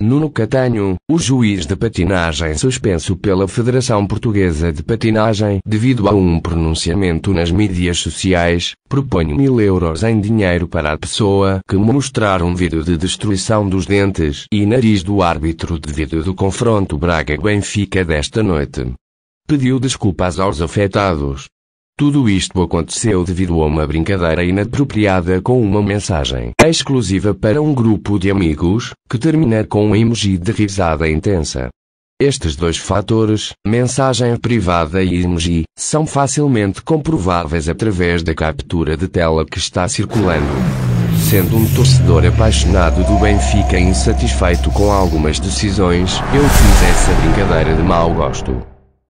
Nuno Catanho, o juiz de patinagem suspenso pela Federação Portuguesa de Patinagem devido a um pronunciamento nas mídias sociais, propõe mil euros em dinheiro para a pessoa que mostrar um vídeo de destruição dos dentes e nariz do árbitro devido do confronto Braga-Benfica desta noite. Pediu desculpas aos afetados, tudo isto aconteceu devido a uma brincadeira inapropriada com uma mensagem exclusiva para um grupo de amigos, que termina com um emoji de risada intensa. Estes dois fatores, mensagem privada e emoji, são facilmente comprováveis através da captura de tela que está circulando. Sendo um torcedor apaixonado do Benfica e insatisfeito com algumas decisões, eu fiz essa brincadeira de mau gosto.